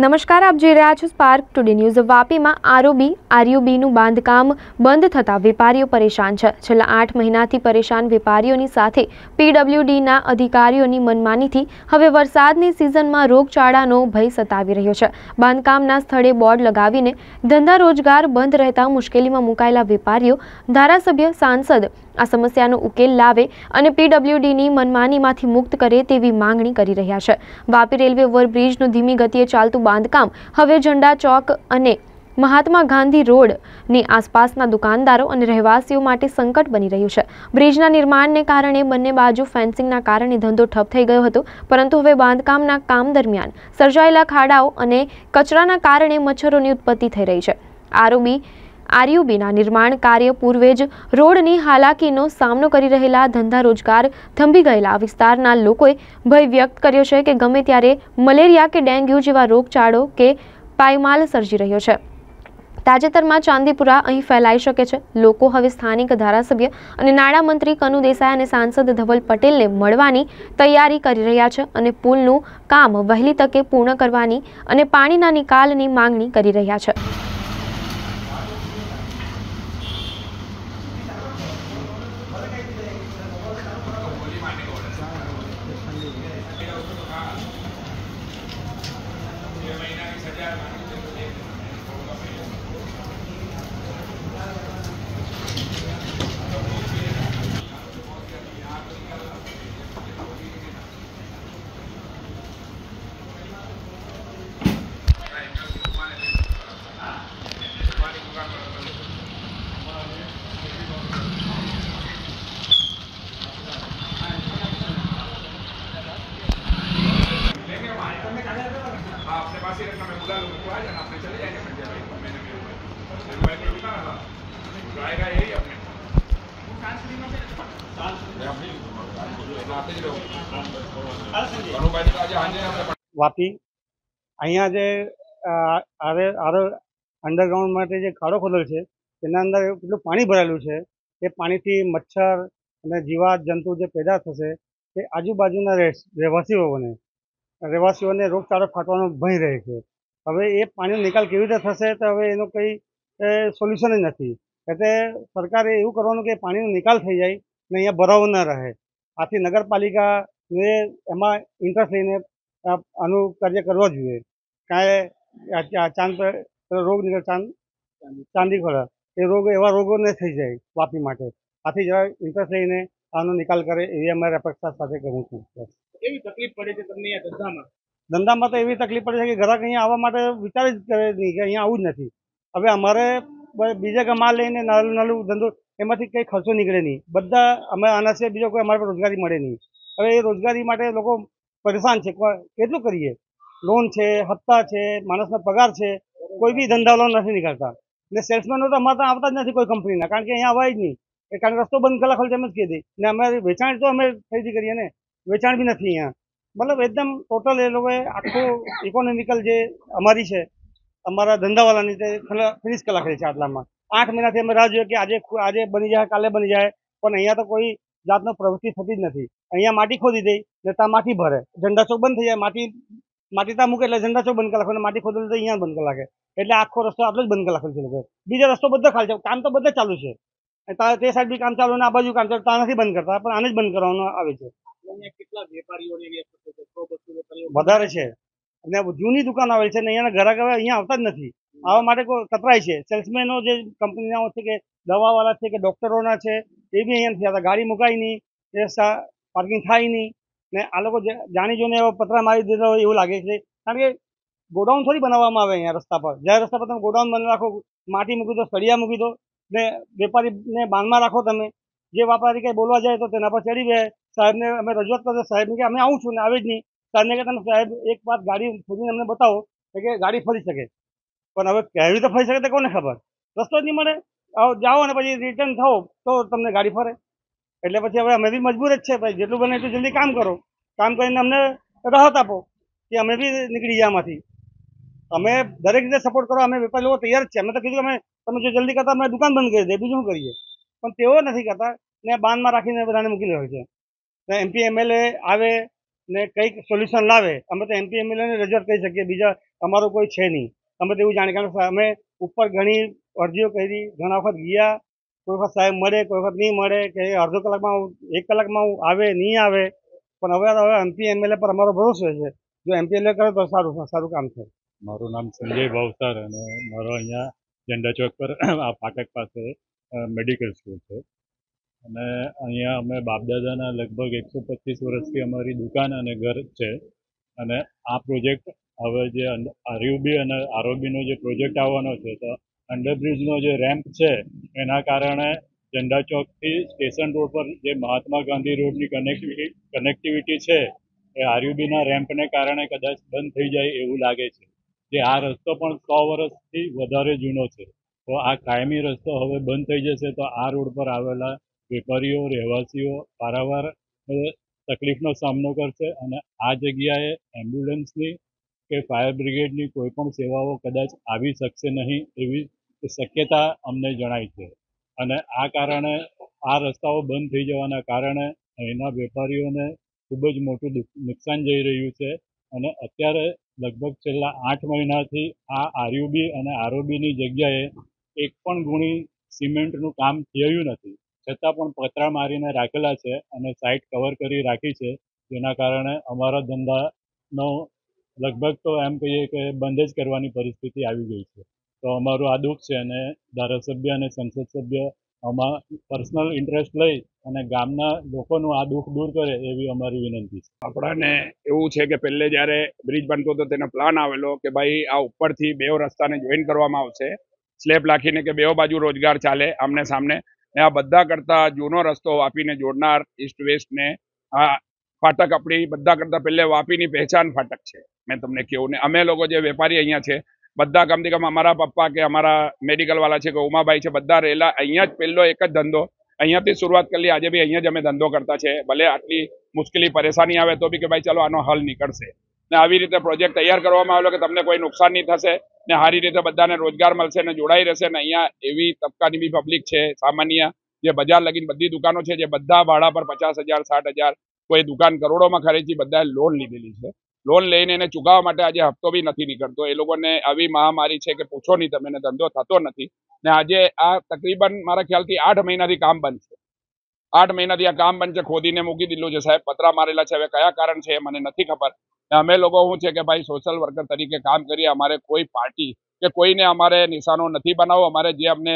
નમસ્કાર આપ જોઈ રહ્યા છો સ્પાર્ક ટુડે ન્યૂઝ વાપીમાં આરઓબી આરયુબીનું બાંધકામ બંધ થતાં વેપારીઓ પરેશાન છે છેલ્લા આઠ મહિનાથી પરેશાન વેપારીઓની સાથે પીડબ્લ્યુડીના અધિકારીઓની મનમાનીથી હવે વરસાદની સિઝનમાં રોગચાળાનો ભય સતાવી રહ્યો છે બાંધકામના સ્થળે બોર્ડ લગાવીને ધંધા રોજગાર બંધ રહેતા મુશ્કેલીમાં મુકાયેલા વેપારીઓ ધારાસભ્ય સાંસદ આ સમસ્યાનો ઉકેલ લાવે અને પીડબ્લ્યુડીની મનમાનીમાંથી મુક્ત કરે તેવી માંગણી કરી રહ્યા છે વાપી રેલવે ઓવરબ્રિજનું ધીમી ગતિએ ચાલતું બાંધકામ હવે ઝંડા ચોક અને મહાત્મા ગાંધી રોડની આસપાસના દુકાનદારો અને રહેવાસીઓ માટે સંકટ બની રહ્યું છે બ્રિજના નિર્માણને કારણે બંને બાજુ ફેન્સિંગના કારણે ધંધો ઠપ થઈ ગયો હતો પરંતુ હવે બાંધકામના કામ દરમિયાન સર્જાયેલા ખાડાઓ અને કચરાના કારણે મચ્છરોની ઉત્પત્તિ થઈ રહી છે આરોબી આરયુબીના નિર્માણ કાર્ય પૂર્વે જ રોડની હાલાકીનો સામનો કરી રહેલા ધંધા રોજગાર થંભી ગયેલા વિસ્તારના લોકોએ ભય વ્યક્ત કર્યો છે કે ગમે ત્યારે મલેરિયા કે ડેન્ગ્યુ જેવા રોગચાળો કે પાયમાલ સર્જી રહ્યો છે તાજેતરમાં ચાંદીપુરા અહીં ફેલાઈ શકે છે લોકો હવે સ્થાનિક ધારાસભ્ય અને નાણામંત્રી કનુ દેસાઈ અને સાંસદ ધવલ પટેલને મળવાની તૈયારી કરી રહ્યા છે અને પુલનું કામ વહેલી તકે પૂર્ણ કરવાની અને પાણીના નિકાલની માંગણી કરી રહ્યા છે વાપી અહીંયા જે આરે આરો અંડરગ્રાઉન્ડ માટે જે ખાડો ખોદેલ છે તેના અંદર એટલું પાણી ભરાયેલું છે એ પાણીથી મચ્છર અને જીવાત જંતુ જે પેદા થશે તે આજુબાજુના રહેવાસીઓને રહેવાસીઓને રોગચાળો ફાટવાનો ભય રહે છે હવે એ પાણીનો નિકાલ કેવી રીતે થશે તો હવે એનું કંઈ સોલ્યુશન જ નથી એટલે સરકારે એવું કરવાનું કે પાણીનો નિકાલ થઈ જાય અને અહીંયા ભરાવો ન રહે આથી નગરપાલિકાને એમાં ઇન્ટરેસ્ટ લઈને આનું કાર્ય કરવો જોઈએ કાંઈ ચાંદ રોગ નીકળે ચાંદ ચાંદી ખોળા એ રોગ એવા રોગો ન થઈ જાય વાપી માટે આથી જરા ઇન્ટરેસ્ટ લઈને આનો નિકાલ કરે એવી અમારી અપેક્ષા સાથે કહું છું કેવી તકલીફ પડે છે તમને ધંધામાં ધંધામાં તો એવી તકલીફ પડે છે કે ગ્રાહક અહીંયા આવવા માટે વિચારી જ કરે નહીં કે અહીંયા આવું જ નથી હવે અમારે બીજા ગામમાં લઈને નાલું નાલું ધંધો એમાંથી કંઈ ખર્ચો નીકળે નહીં બધા અમે આના સિવાય બીજો કોઈ અમારે રોજગારી મળે નહીં હવે એ રોજગારી માટે લોકો પરેશાન છે કેટલું કરીએ લોન છે હપ્તા છે માણસનો પગાર છે કોઈ બી ધંધા નથી નીકળતા ને સેલ્સમેનો તો અમારે આવતા જ નથી કોઈ કંપનીના કારણ કે અહીંયા અવાય જ નહીં એ કારણ કે રસ્તો બંધ કરેલા ખોલ એમ જ કહી દઈ ને અમે વેચાણ તો અમે ખરીદી કરીએ ને વેચાણ બી નથી અહીંયા મતલબ એકદમ ટોટલ એ લોકોએ આખું ઇકોનોમિકલ જે અમારી છે અમારા ધંધાવાળાની તે ફિનિશ કલા કરી છે આટલામાં આઠ મહિનાથી અમે રાહ જોઈએ કે આજે આજે બની જાય કાલે બની જાય પણ અહીંયા તો કોઈ જાતનો પ્રવૃત્તિ થતી જ નથી અહીંયા માટી ખોદી દઈ ને ત્યાં માટી ભરે ઝંડા ચોક બંધ થઈ જાય માટી માટી ત્યાં મૂકે એટલે ઝંડા ચોક બંધ કલાક માટી ખોદેલું તો અહીંયા બંધ કલાકે એટલે આખો રસ્તો આટલો જ બંધ કલાક છે લોકો બીજો રસ્તો બધો ખાલી છે કામ તો બધે ચાલુ છે તારે તે સાઈડ બી કામ ચાલુ ને આ બાજુ કામ ચાલુ ત્યાં નથી બંધ કરતા પણ આને જ બંધ કરવાનું આવે છે વધારે છે અને જૂની દુકાન આવેલ છે ને અહીંયા ગ્રાહક હવે અહીંયા આવતા જ નથી આવા માટે કતરાય છે સેલ્સમેનો જે કંપનીના છે કે દવાવાળા છે કે ડૉક્ટરોના છે એ બી અહીંયા થયા હતા ગાડી મુકાય નહીં રસ્તા પાર્કિંગ થાય નહીં ને આ લોકો જાણી જોઈને પતરા મારી દીધા હોય એવું લાગે છે કારણ કે ગોડાઉન થોડી બનાવવામાં આવે અહીંયા રસ્તા પર જ્યારે રસ્તા પર તમે ગોડાઉન બની રાખો માટી મૂકી દો સળિયા મૂકી દો ને વેપારીને બાંધમાં રાખો તમે જે વેપારી કંઈ બોલવા જાય તો તેના પર ચડી જાય સાહેબને અમે રજૂઆત કરતા સાહેબને કે અમે આવું છું ને આવે જ નહીં સાહેબને કે તમે સાહેબ એક વાત ગાડી ફરીને અમને બતાવો કે ગાડી ફરી શકે પણ હવે કેવી તો ફરી શકે તો કોને ખબર રસ્તો જ નહીં મળે જાઓ અને પછી રિટર્ન થવો તો તમને ગાડી ફરે એટલે પછી હવે અમે બી મજબૂર જ છે ભાઈ જેટલું બને એટલું જલ્દી કામ કરો કામ કરીને અમને રાહત આપો કે અમે બી નીકળી ગયા આમાંથી અમે દરેક રીતે સપોર્ટ કરો અમે વેપારી લોકો તૈયાર જ છે અમે તો કીધું અમે તમે જો જલ્દી કરતા અમે દુકાન બંધ કરી દે બીજું શું કરીએ પણ તેઓ નથી કરતા ને બાંધમાં રાખીને બધાને મૂકી રહ્યો છે એમપી એમએલએ આવે ને કંઈક સોલ્યુશન લાવે અમે તો એમપી એમએલએને રજૂઆત કરી શકીએ બીજા અમારો કોઈ છે નહીં અમે તેવું જાણે કારણ કે અમે ઉપર ઘણી અરજીઓ કરી ઘણા વખત ગયા કોઈ વખત સાહેબ મળે કોઈ વખત નહીં મળે કે અડધો કલાકમાં એક કલાકમાં હું આવે નહીં આવે પણ હવે હવે એમપી એમએલએ પર અમારો ભરોસો છે જો એમપી એમએલએ કરે તો સારું સારું કામ થાય મારું નામ સંજય ભાવસાર અને મારો અહીંયા ઝંડા ચોક પર આ ફાટક પાસે મેડિકલ સ્ટોર છે અને અહીંયા અમે બાપદાદાના લગભગ એકસો પચીસ વર્ષથી અમારી દુકાન અને ઘર છે અને આ પ્રોજેક્ટ હવે જે આરયુબી અને આરોબીનો જે પ્રોજેક્ટ આવવાનો છે તો અંડરબ્રિજનો જે રેમ્પ છે એના કારણે ઝંડા ચોકથી સ્ટેશન રોડ પર જે મહાત્મા ગાંધી રોડની કનેક્ટિવિટી કનેક્ટિવિટી છે એ આરયુબીના રેમ્પને કારણે કદાચ બંધ થઈ જાય એવું લાગે છે જે આ રસ્તો પણ સો વર્ષથી વધારે જૂનો છે તો આ કાયમી રસ્તો હવે બંધ થઈ જશે તો આ રોડ પર આવેલા વેપારીઓ રહેવાસીઓ પારાવાર તકલીફનો સામનો કરશે અને આ જગ્યાએ એમ્બ્યુલન્સની કે ફાયર બ્રિગેડની પણ સેવાઓ કદાચ આવી શકશે નહીં એવી શક્યતા અમને જણાય છે અને આ કારણે આ રસ્તાઓ બંધ થઈ જવાના કારણે અહીંના વેપારીઓને ખૂબ જ મોટું નુકસાન જઈ રહ્યું છે અને અત્યારે લગભગ છેલ્લા આઠ મહિનાથી આ આરયુબી અને આરઓબીની જગ્યાએ એક પણ ગુણી સિમેન્ટનું કામ થયું નથી છતાં પણ પતરા મારીને રાખેલા છે અને સાઇટ કવર કરી રાખી છે જેના કારણે અમારા ધંધાનો લગભગ તો એમ કહીએ કે બંધ જ કરવાની પરિસ્થિતિ આવી ગઈ છે તો અમારું આ દુઃખ છે અને ધારાસભ્ય અને સંસદ સભ્ય આમાં પર્સનલ ઇન્ટરેસ્ટ લઈ અને ગામના લોકોનું આ દુઃખ દૂર કરે એવી અમારી વિનંતી છે આપણાને એવું છે કે પહેલે જ્યારે બ્રિજ બનતો હતો તેનો પ્લાન આવેલો કે ભાઈ આ ઉપરથી બે રસ્તાને જોઈન કરવામાં આવશે સ્લેબ લાખીને કે બે બાજુ રોજગાર ચાલે આમને સામને ને આ બધા કરતા જૂનો રસ્તો વાપીને જોડનાર ઈસ્ટ વેસ્ટને આ ફાટક આપણી બધા કરતા પહેલે વાપીની પહેચાન ફાટક છે મેં તમને કહ્યું ને અમે લોકો જે વેપારી અહીંયા છે બધા કમથી કમ અમારા પપ્પા કે અમારા મેડિકલવાળા છે કે ઉમાભાઈ છે બધા રહેલા અહીંયા જ પહેલો એક જ ધંધો અહીંયાથી શરૂઆત કરી આજે બી અહીંયા જ અમે ધંધો કરતા છે ભલે આટલી મુશ્કેલી પરેશાની આવે તો બી કે ભાઈ ચાલો આનો હલ નીકળશે ને આવી રીતે પ્રોજેક્ટ તૈયાર કરવામાં આવેલો કે તમને કોઈ નુકસાન નહીં થશે ને સારી રીતે બધાને રોજગાર મળશે ને જોડાઈ રહેશે ને અહીંયા એવી તબકાની બી પબ્લિક છે સામાન્ય જે બજાર લગીને બધી દુકાનો છે જે બધા ભાડા પર પચાસ હજાર સાઠ હજાર કોઈ દુકાન કરોડોમાં ખરીદી બધાએ લોન લીધેલી છે લોન લઈને એને ચૂકવવા માટે આજે હપ્તો બી નથી નીકળતો એ લોકોને આવી મહામારી છે કે પૂછો નહીં તમે ધંધો થતો નથી ને આજે આ તકરીબન મારા ખ્યાલથી આઠ મહિનાથી કામ બંધ છે આઠ મહિનાથી આ કામ બંધ છે ખોદીને મૂકી દીધું છે સાહેબ પતરા મારેલા છે હવે કયા કારણ છે મને નથી ખબર અમે લોકો શું છે કે ભાઈ સોશિયલ વર્કર તરીકે કામ કરીએ અમારે કોઈ પાર્ટી કે કોઈને અમારે નિશાનો નથી બનાવવો અમારે જે અમને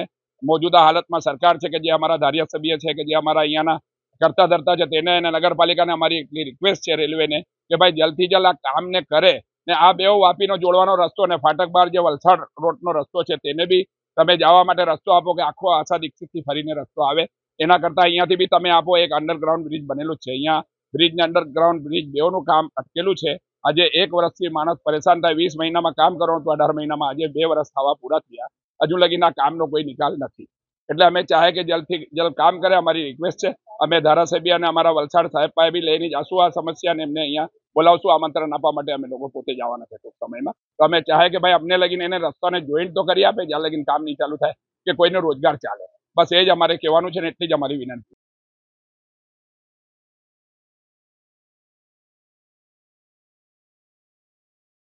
મોજુદા હાલતમાં સરકાર છે કે જે અમારા ધારાસભ્ય છે કે જે અમારા અહીંયાના કરતા ધરતા છે તેને અને નગરપાલિકાને અમારી એટલી રિક્વેસ્ટ છે રેલવેને કે ભાઈ જલ્દી જલ્દ આ કામને કરે ને આ બેઉ વાપીનો જોડવાનો રસ્તો અને ફાટક બાર જે વલસાડ રોડનો રસ્તો છે તેને બી તમે જવા માટે રસ્તો આપો કે આખો આશા દીક્ષિતથી ફરીને રસ્તો આવે એના કરતાં અહીંયાથી બી તમે આપો એક અંડરગ્રાઉન્ડ બ્રિજ બનેલું છે અહીંયા બ્રિજને અંડરગ્રાઉન્ડ બ્રિજ બેઓનું કામ અટકેલું છે આજે એક વર્ષથી માણસ પરેશાન થાય વીસ મહિનામાં કામ કરવાનું તો અઢાર મહિનામાં આજે બે વર્ષ થવા પૂરા થયા હજુ લગીના કામનો કોઈ નિકાલ નથી એટલે અમે ચાહે કે જલ્દથી જલ્દ કામ કરે અમારી રિક્વેસ્ટ છે અમે ધારાસભ્ય અને અમારા વલસાડ સાહેબ પાસે બી લઈને જશું આ સમસ્યાને એમને અહીંયા બોલાવશું આમંત્રણ આપવા માટે અમે લોકો પોતે જવાના છે ટૂંક સમયમાં તો અમે ચાહે કે ભાઈ અમને લગીને એને રસ્તાને જોઈન્ટ તો કરી આપે જ્યાં લગીને કામ નહીં ચાલુ થાય કે કોઈનો રોજગાર ચાલે બસ એ જ અમારે કહેવાનું છે ને એટલી જ અમારી વિનંતી